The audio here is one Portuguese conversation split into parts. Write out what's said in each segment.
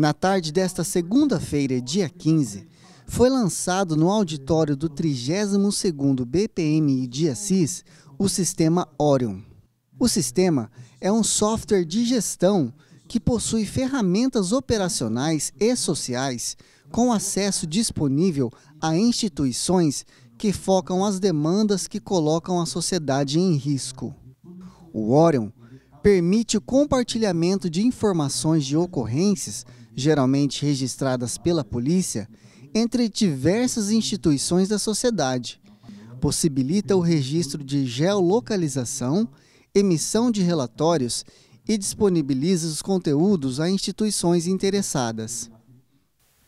Na tarde desta segunda-feira, dia 15, foi lançado no auditório do 32º BPMI de Assis o sistema Orion. O sistema é um software de gestão que possui ferramentas operacionais e sociais com acesso disponível a instituições que focam as demandas que colocam a sociedade em risco. O Orion permite o compartilhamento de informações de ocorrências geralmente registradas pela polícia, entre diversas instituições da sociedade. Possibilita o registro de geolocalização, emissão de relatórios e disponibiliza os conteúdos a instituições interessadas.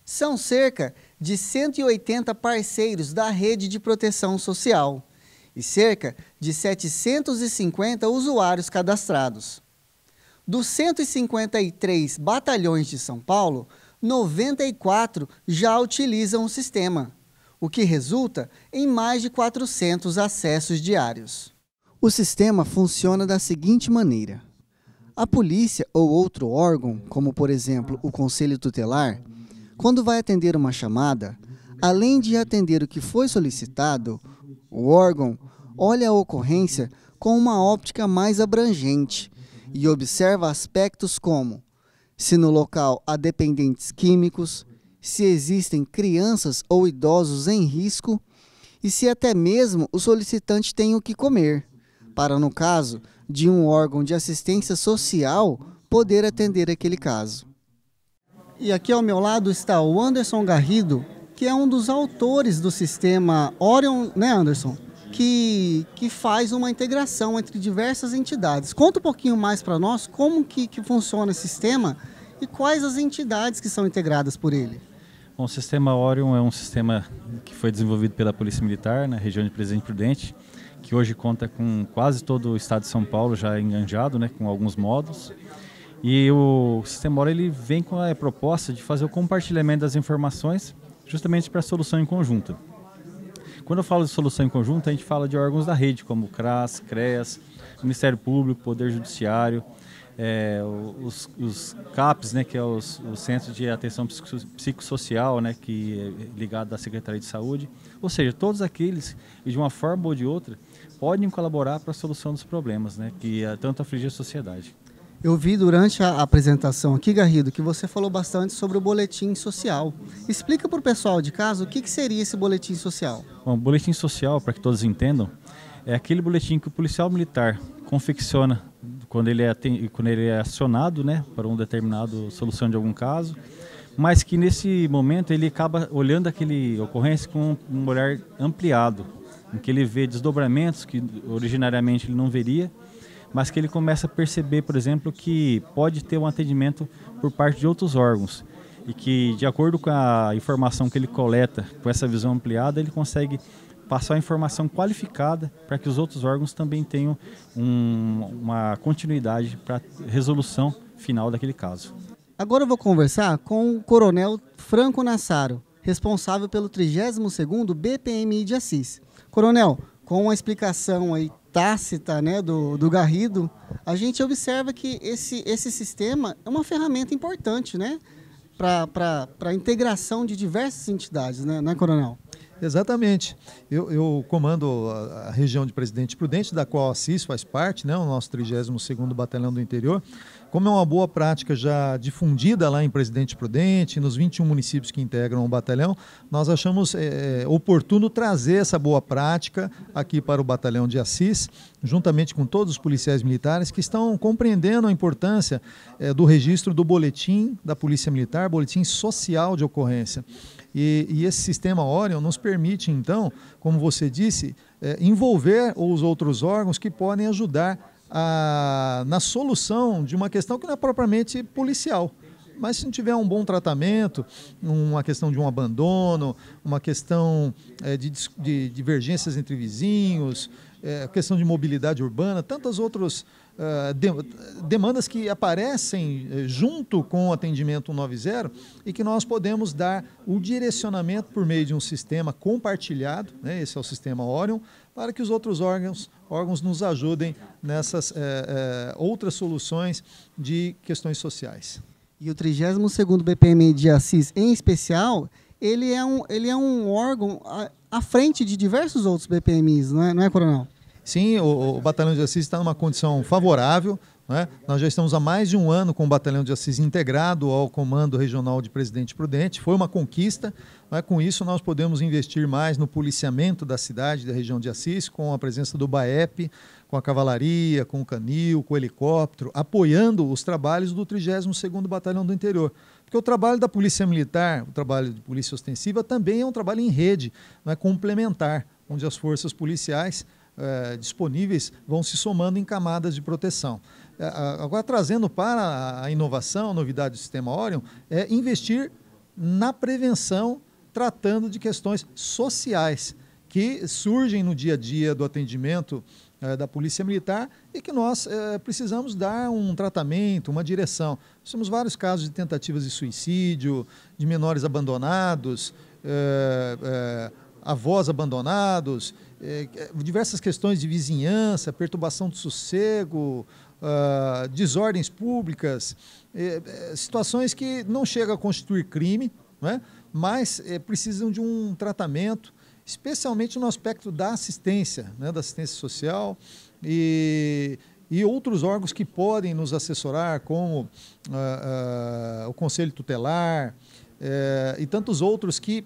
São cerca de 180 parceiros da rede de proteção social e cerca de 750 usuários cadastrados. Dos 153 batalhões de São Paulo, 94 já utilizam o sistema, o que resulta em mais de 400 acessos diários. O sistema funciona da seguinte maneira: a polícia ou outro órgão, como por exemplo o Conselho Tutelar, quando vai atender uma chamada, além de atender o que foi solicitado, o órgão olha a ocorrência com uma óptica mais abrangente e observa aspectos como se no local há dependentes químicos, se existem crianças ou idosos em risco e se até mesmo o solicitante tem o que comer, para, no caso de um órgão de assistência social, poder atender aquele caso. E aqui ao meu lado está o Anderson Garrido, que é um dos autores do sistema Orion, né, Anderson? que, que faz uma integração entre diversas entidades. Conta um pouquinho mais para nós como que, que funciona esse sistema e quais as entidades que são integradas por ele. Bom, o sistema Orion é um sistema que foi desenvolvido pela Polícia Militar na né, região de Presidente Prudente, que hoje conta com quase todo o estado de São Paulo já enganjado, né, com alguns módulos. E o sistema Orion ele vem com a é, proposta de fazer o compartilhamento das informações justamente para a solução em conjunto. Quando eu falo de solução em conjunto, a gente fala de órgãos da rede, como o CRAS, CREAS, Ministério Público, Poder Judiciário, é, os, os, CAPs, né, que é os, o Centro de Atenção Psicossocial, né, que é ligado à Secretaria de Saúde. Ou seja, todos aqueles, de uma forma ou de outra, podem colaborar para a solução dos problemas né, que é tanto aflige a sociedade. Eu vi durante a apresentação aqui, Garrido, que você falou bastante sobre o boletim social. Explica para o pessoal de casa o que, que seria esse boletim social. Bom, boletim social, para que todos entendam, é aquele boletim que o policial militar confecciona quando ele é, quando ele é acionado né, para um determinado solução de algum caso, mas que nesse momento ele acaba olhando aquele ocorrência com um olhar ampliado, em que ele vê desdobramentos que originariamente ele não veria, mas que ele começa a perceber, por exemplo, que pode ter um atendimento por parte de outros órgãos e que, de acordo com a informação que ele coleta, com essa visão ampliada, ele consegue passar a informação qualificada para que os outros órgãos também tenham um, uma continuidade para resolução final daquele caso. Agora eu vou conversar com o Coronel Franco Nassaro, responsável pelo 32º BPMI de Assis. Coronel, com a explicação aí tácita né, do, do Garrido, a gente observa que esse, esse sistema é uma ferramenta importante, né? para a integração de diversas entidades, né, né Coronel? Exatamente. Eu, eu comando a, a, região de Presidente Prudente, da qual a CIS faz parte, né, o nosso 32º Batalhão do Interior. Como é uma boa prática já difundida lá em Presidente Prudente, nos 21 municípios que integram o batalhão, nós achamos é, é, oportuno trazer essa boa prática aqui para o Batalhão de Assis, juntamente com todos os policiais militares que estão compreendendo a importância é, do registro do boletim da Polícia Militar, boletim social de ocorrência. E, e esse sistema Orion nos permite, então, como você disse, é, envolver os outros órgãos que podem ajudar a, na solução de uma questão que não é propriamente policial mas se não tiver um bom tratamento, uma questão de um abandono, uma questão é, de, de, divergências entre vizinhos, é, questão de mobilidade urbana, tantas outros ah, de, demandas que aparecem eh, junto com o atendimento 190 e que nós podemos dar o direcionamento por meio de um sistema compartilhado, né, esse é o sistema Orion, para que os outros órgãos, órgãos nos ajudem nessas eh, eh, outras soluções de questões sociais. E o 32º BPM de Assis, em especial, ele é um, ele é um órgão à, à frente de diversos outros BPMs, não é, não é Coronel? Sim, o, o Batalhão de Assis está numa condição favorável. Né? Nós já estamos há mais de um ano com o Batalhão de Assis integrado ao Comando Regional de Presidente Prudente. Foi uma conquista. Né? Com isso, nós podemos investir mais no policiamento da cidade, da região de Assis, com a presença do BAEP, com a cavalaria, com o canil, com o helicóptero, apoiando os trabalhos do 32º Batalhão do Interior. Porque o trabalho da Polícia Militar, o trabalho de Polícia Ostensiva, também é um trabalho em rede, é complementar, onde as forças policiais é, disponíveis vão se somando em camadas de proteção. É, agora, trazendo para a inovação, a novidade do sistema Orion, é investir na prevenção, tratando de questões sociais que surgem no dia a dia do atendimento eh, da Polícia Militar e que nós é, precisamos dar um tratamento, uma direção. Nós temos vários casos de tentativas de suicídio, de menores abandonados, é, é, avós abandonados, é, é, diversas questões de vizinhança, perturbação do sossego, uh, desordens públicas, é, é, situações que não chegam a constituir crime, né, mas é, precisam de um tratamento, especialmente no aspecto da assistência, né, da assistência social e, e outros órgãos que podem nos assessorar, como uh, uh, o Conselho Tutelar é, e tantos outros que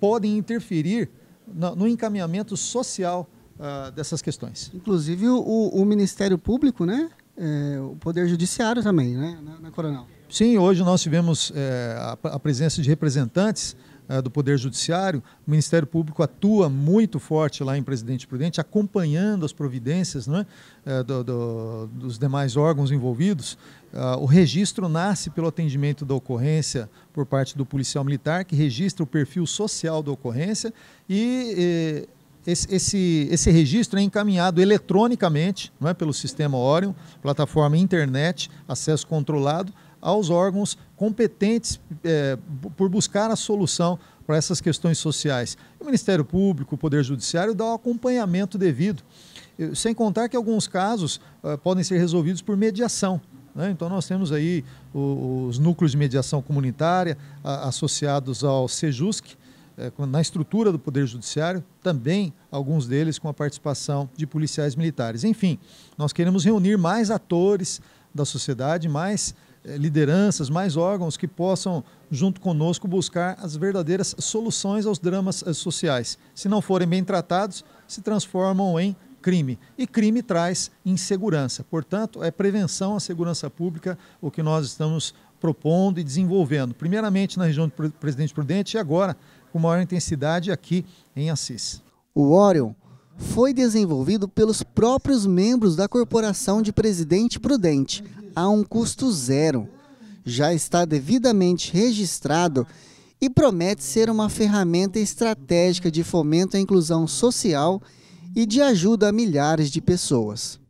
podem interferir no, no encaminhamento social uh, dessas questões. Inclusive o, o Ministério Público, né? É, o Poder Judiciário também, né, na, na Coronel? Sim, hoje nós tivemos é, a, a, presença de representantes eh, do Poder Judiciário, o Ministério Público atua muito forte lá em Presidente Prudente, acompanhando as providências né, eh, do, do, dos demais órgãos envolvidos. Ah, o registro nasce pelo atendimento da ocorrência por parte do policial militar, que registra o perfil social da ocorrência e. Eh, esse, esse, esse, registro é encaminhado eletronicamente, não é, pelo sistema Orion, plataforma internet, acesso controlado, aos órgãos competentes é, por buscar a solução para essas questões sociais. O Ministério Público, o Poder Judiciário dá o acompanhamento devido, eh, sem contar que alguns casos eh, podem ser resolvidos por mediação. Né? Então nós temos aí os, núcleos de mediação comunitária associados ao SEJUSC, na estrutura do Poder Judiciário, também alguns deles com a participação de policiais militares. Enfim, nós queremos reunir mais atores da sociedade, mais eh, lideranças, mais órgãos que possam, junto conosco, buscar as verdadeiras soluções aos dramas eh, sociais. Se não forem bem tratados, se transformam em crime. E crime traz insegurança. Portanto, é prevenção à segurança pública o que nós estamos propondo e desenvolvendo, primeiramente na região de Presidente Prudente e agora com maior intensidade aqui em Assis. O Orion foi desenvolvido pelos próprios membros da Corporação de Presidente Prudente, a um custo zero. Já está devidamente registrado e promete ser uma ferramenta estratégica de fomento à inclusão social e de ajuda a milhares de pessoas.